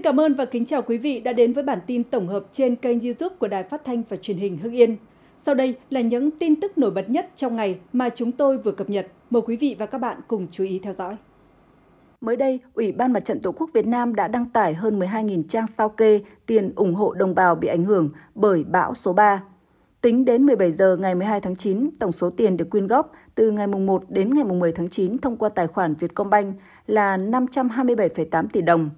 Xin cảm ơn và kính chào quý vị đã đến với bản tin tổng hợp trên kênh YouTube của Đài Phát thanh và Truyền hình Hưng Yên. Sau đây là những tin tức nổi bật nhất trong ngày mà chúng tôi vừa cập nhật. Mời quý vị và các bạn cùng chú ý theo dõi. Mới đây, Ủy ban Mặt trận Tổ quốc Việt Nam đã đăng tải hơn 12.000 trang sao kê tiền ủng hộ đồng bào bị ảnh hưởng bởi bão số 3. Tính đến 17 giờ ngày 12 tháng 9, tổng số tiền được quyên góp từ ngày mùng 1 đến ngày mùng 10 tháng 9 thông qua tài khoản Vietcombank là 527,8 tỷ đồng.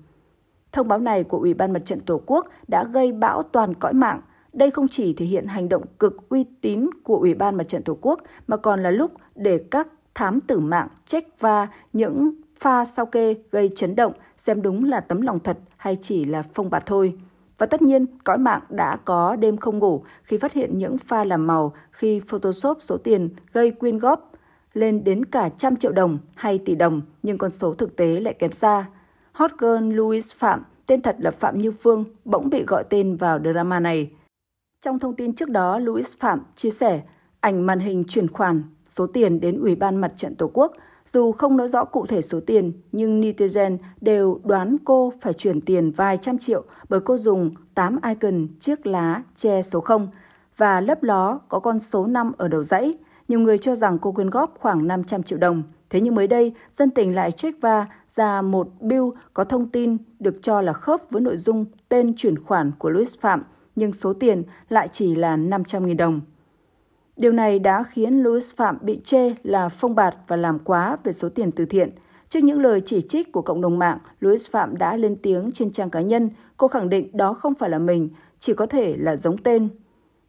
Thông báo này của Ủy ban Mặt trận Tổ quốc đã gây bão toàn cõi mạng. Đây không chỉ thể hiện hành động cực uy tín của Ủy ban Mặt trận Tổ quốc mà còn là lúc để các thám tử mạng check va những pha sao kê gây chấn động xem đúng là tấm lòng thật hay chỉ là phong bạt thôi. Và tất nhiên, cõi mạng đã có đêm không ngủ khi phát hiện những pha làm màu khi Photoshop số tiền gây quyên góp lên đến cả trăm triệu đồng hay tỷ đồng, nhưng con số thực tế lại kém xa. Hot girl Louis Phạm, tên thật là Phạm Như Phương, bỗng bị gọi tên vào drama này. Trong thông tin trước đó, Louis Phạm chia sẻ ảnh màn hình chuyển khoản số tiền đến Ủy ban Mặt trận Tổ quốc. Dù không nói rõ cụ thể số tiền, nhưng netizen đều đoán cô phải chuyển tiền vài trăm triệu bởi cô dùng 8 icon chiếc lá che số 0 và lấp ló có con số 5 ở đầu dãy. Nhiều người cho rằng cô quyên góp khoảng 500 triệu đồng. Thế nhưng mới đây, dân tình lại check va ra một bill có thông tin được cho là khớp với nội dung tên chuyển khoản của Louis Phạm, nhưng số tiền lại chỉ là 500.000 đồng. Điều này đã khiến Louis Phạm bị chê là phong bạt và làm quá về số tiền từ thiện. Trước những lời chỉ trích của cộng đồng mạng, Louis Phạm đã lên tiếng trên trang cá nhân. Cô khẳng định đó không phải là mình, chỉ có thể là giống tên.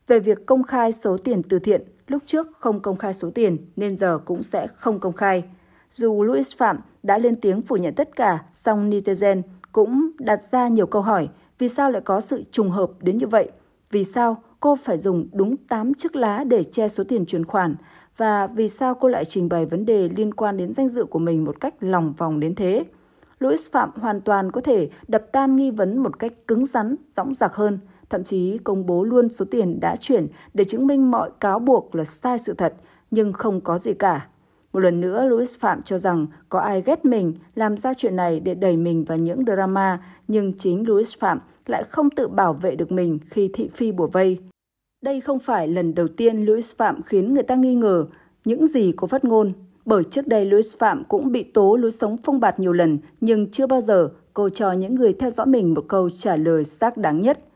Về việc công khai số tiền từ thiện, lúc trước không công khai số tiền nên giờ cũng sẽ không công khai. Dù Louis Phạm đã lên tiếng phủ nhận tất cả, song netizen cũng đặt ra nhiều câu hỏi vì sao lại có sự trùng hợp đến như vậy? Vì sao cô phải dùng đúng 8 chiếc lá để che số tiền chuyển khoản? Và vì sao cô lại trình bày vấn đề liên quan đến danh dự của mình một cách lòng vòng đến thế? Louis Phạm hoàn toàn có thể đập tan nghi vấn một cách cứng rắn, dõng dạc hơn, thậm chí công bố luôn số tiền đã chuyển để chứng minh mọi cáo buộc là sai sự thật, nhưng không có gì cả. Một lần nữa, Louis Phạm cho rằng có ai ghét mình làm ra chuyện này để đẩy mình vào những drama, nhưng chính Louis Phạm lại không tự bảo vệ được mình khi thị phi bùa vây. Đây không phải lần đầu tiên Louis Phạm khiến người ta nghi ngờ những gì cô phát ngôn. Bởi trước đây Louis Phạm cũng bị tố lối sống phong bạt nhiều lần, nhưng chưa bao giờ cô cho những người theo dõi mình một câu trả lời xác đáng nhất –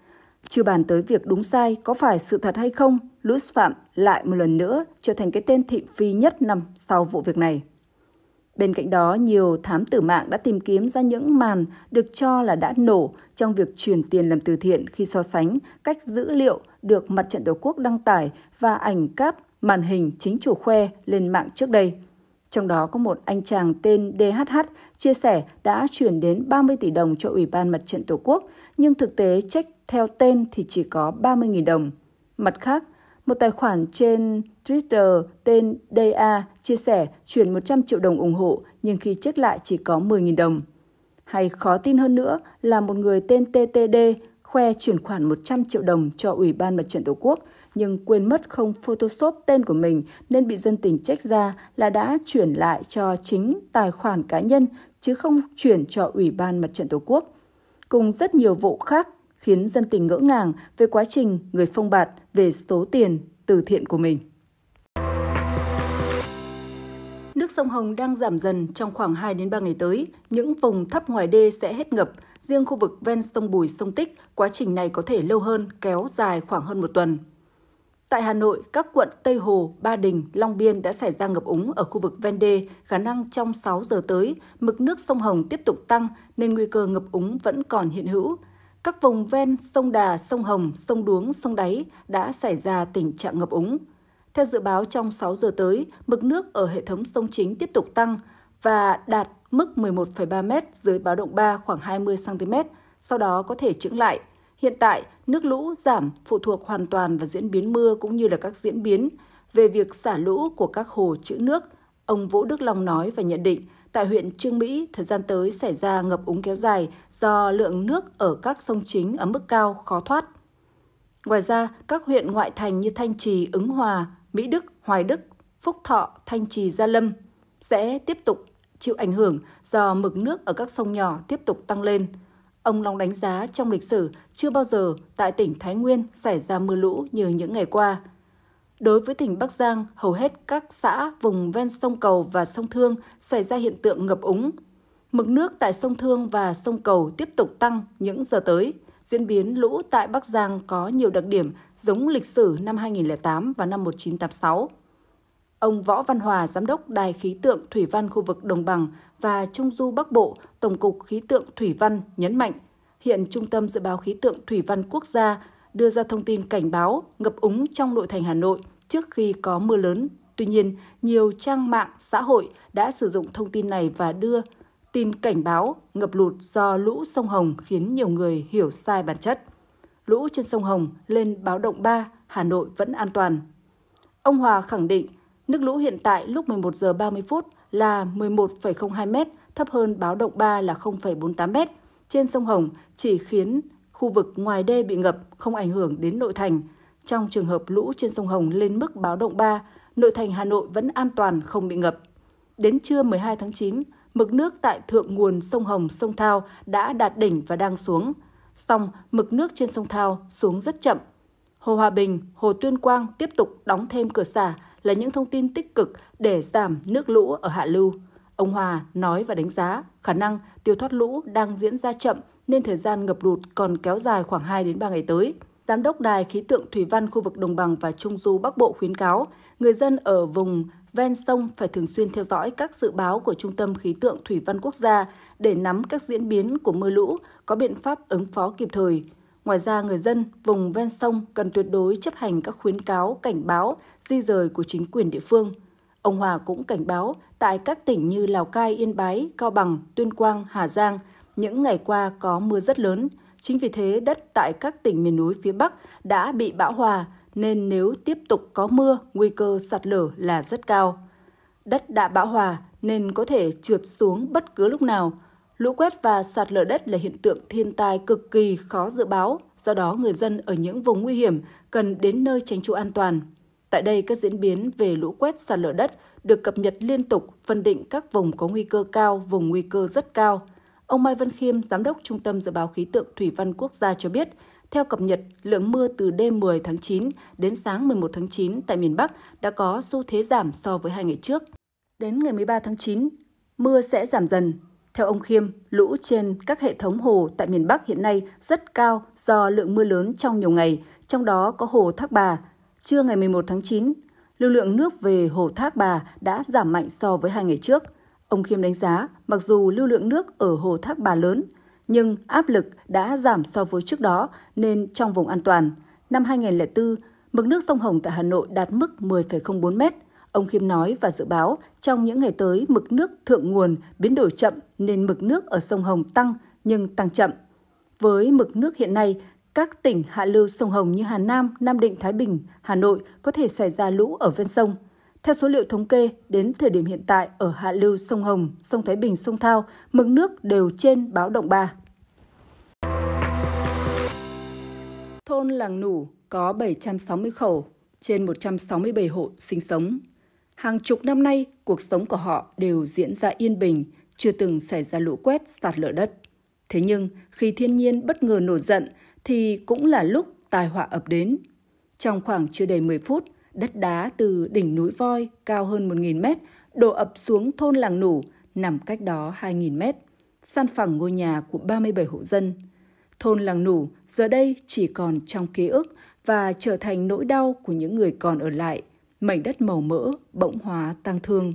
chưa bàn tới việc đúng sai có phải sự thật hay không, Louis Phạm lại một lần nữa trở thành cái tên thị phi nhất nằm sau vụ việc này. Bên cạnh đó, nhiều thám tử mạng đã tìm kiếm ra những màn được cho là đã nổ trong việc chuyển tiền làm từ thiện khi so sánh cách dữ liệu được mặt trận Tổ quốc đăng tải và ảnh cáp màn hình chính chủ khoe lên mạng trước đây – trong đó có một anh chàng tên DHH chia sẻ đã chuyển đến 30 tỷ đồng cho Ủy ban Mặt trận Tổ quốc, nhưng thực tế trách theo tên thì chỉ có 30.000 đồng. Mặt khác, một tài khoản trên Twitter tên DA chia sẻ chuyển 100 triệu đồng ủng hộ nhưng khi check lại chỉ có 10.000 đồng. Hay khó tin hơn nữa là một người tên TTD khoe chuyển khoản 100 triệu đồng cho Ủy ban Mặt trận Tổ quốc nhưng quên mất không Photoshop tên của mình nên bị dân tình trách ra là đã chuyển lại cho chính tài khoản cá nhân chứ không chuyển cho Ủy ban Mặt trận Tổ quốc. Cùng rất nhiều vụ khác khiến dân tình ngỡ ngàng về quá trình người phong bạt về số tiền từ thiện của mình. Nước sông Hồng đang giảm dần trong khoảng 2 đến 3 ngày tới, những vùng thấp ngoài đê sẽ hết ngập, riêng khu vực ven sông Bùi, sông Tích, quá trình này có thể lâu hơn, kéo dài khoảng hơn một tuần. Tại Hà Nội, các quận Tây Hồ, Ba Đình, Long Biên đã xảy ra ngập úng ở khu vực ven đê, khả năng trong 6 giờ tới, mực nước sông Hồng tiếp tục tăng nên nguy cơ ngập úng vẫn còn hiện hữu. Các vùng ven sông Đà, sông Hồng, sông Đuống, sông Đáy đã xảy ra tình trạng ngập úng. Theo dự báo trong 6 giờ tới, mực nước ở hệ thống sông chính tiếp tục tăng và đạt mức 11,3 m dưới báo động 3 khoảng 20 cm, sau đó có thể chững lại – Hiện tại, nước lũ giảm phụ thuộc hoàn toàn vào diễn biến mưa cũng như là các diễn biến về việc xả lũ của các hồ trữ nước. Ông Vũ Đức Long nói và nhận định, tại huyện Trương Mỹ, thời gian tới xảy ra ngập úng kéo dài do lượng nước ở các sông chính ở mức cao khó thoát. Ngoài ra, các huyện ngoại thành như Thanh Trì, Ứng Hòa, Mỹ Đức, Hoài Đức, Phúc Thọ, Thanh Trì, Gia Lâm sẽ tiếp tục chịu ảnh hưởng do mực nước ở các sông nhỏ tiếp tục tăng lên – Ông Long đánh giá trong lịch sử chưa bao giờ tại tỉnh Thái Nguyên xảy ra mưa lũ như những ngày qua. Đối với tỉnh Bắc Giang, hầu hết các xã vùng ven sông Cầu và sông Thương xảy ra hiện tượng ngập úng. Mực nước tại sông Thương và sông Cầu tiếp tục tăng những giờ tới. Diễn biến lũ tại Bắc Giang có nhiều đặc điểm giống lịch sử năm 2008 và năm 1986. Ông Võ Văn Hòa, Giám đốc Đài Khí tượng Thủy văn khu vực Đồng bằng và Trung du Bắc Bộ, Tổng cục Khí tượng Thủy văn nhấn mạnh, hiện Trung tâm Dự báo Khí tượng Thủy văn Quốc gia đưa ra thông tin cảnh báo ngập úng trong nội thành Hà Nội trước khi có mưa lớn. Tuy nhiên, nhiều trang mạng xã hội đã sử dụng thông tin này và đưa tin cảnh báo ngập lụt do lũ sông Hồng khiến nhiều người hiểu sai bản chất. Lũ trên sông Hồng lên báo động 3, Hà Nội vẫn an toàn. Ông Hòa khẳng định Nước lũ hiện tại lúc 11 giờ 30 phút là 11,02 m, thấp hơn báo động 3 là 0,48 m. Trên sông Hồng chỉ khiến khu vực ngoài đê bị ngập, không ảnh hưởng đến nội thành. Trong trường hợp lũ trên sông Hồng lên mức báo động 3, nội thành Hà Nội vẫn an toàn không bị ngập. Đến trưa 12 tháng 9, mực nước tại thượng nguồn sông Hồng, sông Thao đã đạt đỉnh và đang xuống. Song, mực nước trên sông Thao xuống rất chậm. Hồ Hòa Bình, Hồ Tuyên Quang tiếp tục đóng thêm cửa xả là những thông tin tích cực để giảm nước lũ ở hạ lưu. Ông Hòa nói và đánh giá khả năng tiêu thoát lũ đang diễn ra chậm nên thời gian ngập lụt còn kéo dài khoảng 2 đến 3 ngày tới. Giám đốc Đài Khí tượng Thủy văn khu vực Đồng bằng và Trung du Bắc Bộ khuyến cáo người dân ở vùng ven sông phải thường xuyên theo dõi các dự báo của Trung tâm Khí tượng Thủy văn Quốc gia để nắm các diễn biến của mưa lũ, có biện pháp ứng phó kịp thời. Ngoài ra, người dân vùng ven sông cần tuyệt đối chấp hành các khuyến cáo, cảnh báo, di rời của chính quyền địa phương. Ông Hòa cũng cảnh báo tại các tỉnh như Lào Cai, Yên Bái, Cao Bằng, Tuyên Quang, Hà Giang, những ngày qua có mưa rất lớn. Chính vì thế, đất tại các tỉnh miền núi phía Bắc đã bị bão hòa, nên nếu tiếp tục có mưa, nguy cơ sạt lở là rất cao. Đất đã bão hòa nên có thể trượt xuống bất cứ lúc nào – Lũ quét và sạt lở đất là hiện tượng thiên tai cực kỳ khó dự báo, do đó người dân ở những vùng nguy hiểm cần đến nơi tránh trú an toàn. Tại đây, các diễn biến về lũ quét sạt lở đất được cập nhật liên tục, phân định các vùng có nguy cơ cao, vùng nguy cơ rất cao. Ông Mai Văn Khiêm, Giám đốc Trung tâm Dự báo Khí tượng Thủy văn Quốc gia cho biết, theo cập nhật, lượng mưa từ đêm 10 tháng 9 đến sáng 11 tháng 9 tại miền Bắc đã có xu thế giảm so với hai ngày trước. Đến ngày 13 tháng 9, mưa sẽ giảm dần, theo ông Khiêm, lũ trên các hệ thống hồ tại miền Bắc hiện nay rất cao do lượng mưa lớn trong nhiều ngày, trong đó có hồ Thác Bà. Trưa ngày 11 tháng 9, lưu lượng nước về hồ Thác Bà đã giảm mạnh so với hai ngày trước. Ông Khiêm đánh giá, mặc dù lưu lượng nước ở hồ Thác Bà lớn, nhưng áp lực đã giảm so với trước đó nên trong vùng an toàn. Năm 2004, mực nước sông Hồng tại Hà Nội đạt mức 10,04 mét, Ông Khiêm nói và dự báo trong những ngày tới mực nước thượng nguồn biến đổi chậm nên mực nước ở sông Hồng tăng nhưng tăng chậm. Với mực nước hiện nay, các tỉnh hạ lưu sông Hồng như Hà Nam, Nam Định, Thái Bình, Hà Nội có thể xảy ra lũ ở ven sông. Theo số liệu thống kê, đến thời điểm hiện tại ở hạ lưu sông Hồng, sông Thái Bình, sông Thao, mực nước đều trên báo động 3. Thôn Làng Nủ có 760 khẩu, trên 167 hộ sinh sống. Hàng chục năm nay, cuộc sống của họ đều diễn ra yên bình, chưa từng xảy ra lũ quét, sạt lở đất. Thế nhưng, khi thiên nhiên bất ngờ nổi giận thì cũng là lúc tai họa ập đến. Trong khoảng chưa đầy 10 phút, đất đá từ đỉnh núi voi cao hơn 1.000 mét đổ ập xuống thôn làng nủ nằm cách đó 2.000 mét, san phẳng ngôi nhà của 37 hộ dân. Thôn làng nủ giờ đây chỉ còn trong ký ức và trở thành nỗi đau của những người còn ở lại – mảnh đất màu mỡ bỗng hóa tang thương.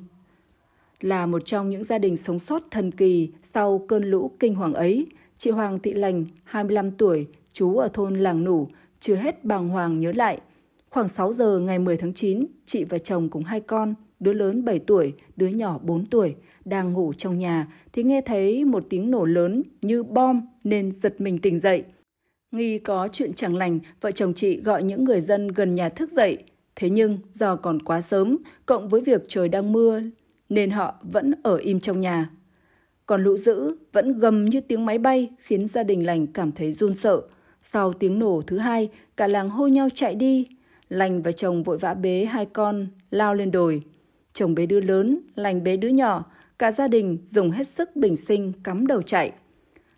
Là một trong những gia đình sống sót thần kỳ sau cơn lũ kinh hoàng ấy, chị Hoàng Thị Lành, 25 tuổi, trú ở thôn Làng Nủ, chưa hết bàng hoàng nhớ lại. Khoảng 6 giờ ngày 10 tháng 9, chị và chồng cùng hai con, đứa lớn 7 tuổi, đứa nhỏ 4 tuổi, đang ngủ trong nhà thì nghe thấy một tiếng nổ lớn như bom nên giật mình tỉnh dậy. Nghi có chuyện chẳng lành, vợ chồng chị gọi những người dân gần nhà thức dậy – Thế nhưng do còn quá sớm, cộng với việc trời đang mưa, nên họ vẫn ở im trong nhà. Còn lũ dữ vẫn gầm như tiếng máy bay khiến gia đình lành cảm thấy run sợ. Sau tiếng nổ thứ hai, cả làng hô nhau chạy đi. Lành và chồng vội vã bế hai con, lao lên đồi. Chồng bế đứa lớn, lành bế đứa nhỏ, cả gia đình dùng hết sức bình sinh cắm đầu chạy.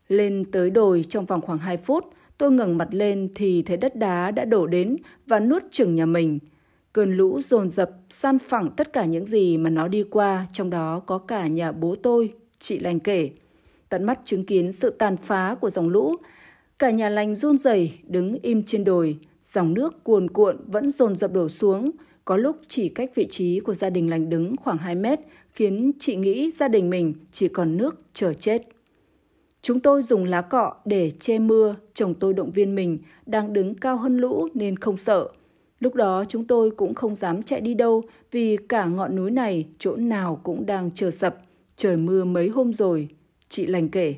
Lên tới đồi trong vòng khoảng 2 phút, tôi ngẩng mặt lên thì thấy đất đá đã đổ đến và nuốt chừng nhà mình – Cơn lũ dồn dập san phẳng tất cả những gì mà nó đi qua, trong đó có cả nhà bố tôi, chị Lành kể. Tận mắt chứng kiến sự tàn phá của dòng lũ, cả nhà Lành run rẩy đứng im trên đồi, dòng nước cuồn cuộn vẫn dồn dập đổ xuống, có lúc chỉ cách vị trí của gia đình Lành đứng khoảng 2 mét, khiến chị nghĩ gia đình mình chỉ còn nước chờ chết. Chúng tôi dùng lá cọ để che mưa, chồng tôi động viên mình, đang đứng cao hơn lũ nên không sợ – Lúc đó chúng tôi cũng không dám chạy đi đâu vì cả ngọn núi này chỗ nào cũng đang chờ sập. Trời mưa mấy hôm rồi, chị Lành kể.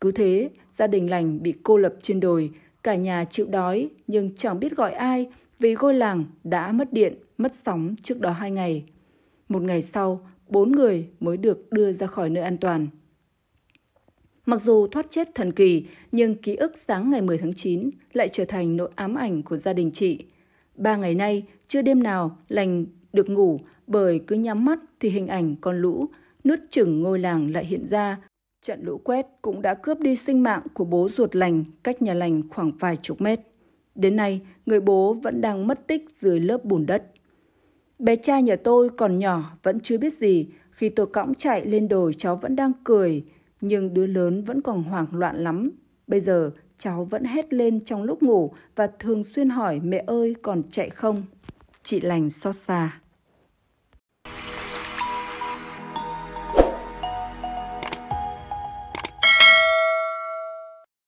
Cứ thế, gia đình Lành bị cô lập trên đồi, cả nhà chịu đói nhưng chẳng biết gọi ai vì ngôi làng đã mất điện, mất sóng trước đó hai ngày. Một ngày sau, bốn người mới được đưa ra khỏi nơi an toàn. Mặc dù thoát chết thần kỳ, nhưng ký ức sáng ngày 10 tháng 9 lại trở thành nỗi ám ảnh của gia đình chị – Ba ngày nay, chưa đêm nào lành được ngủ bởi cứ nhắm mắt thì hình ảnh con lũ, nuốt chửng ngôi làng lại hiện ra. Trận lũ quét cũng đã cướp đi sinh mạng của bố ruột lành cách nhà lành khoảng vài chục mét. Đến nay, người bố vẫn đang mất tích dưới lớp bùn đất. Bé trai nhà tôi còn nhỏ vẫn chưa biết gì, khi tôi cõng chạy lên đồi cháu vẫn đang cười, nhưng đứa lớn vẫn còn hoảng loạn lắm. Bây giờ cháu vẫn hét lên trong lúc ngủ và thường xuyên hỏi mẹ ơi còn chạy không? Chị lành xót xa.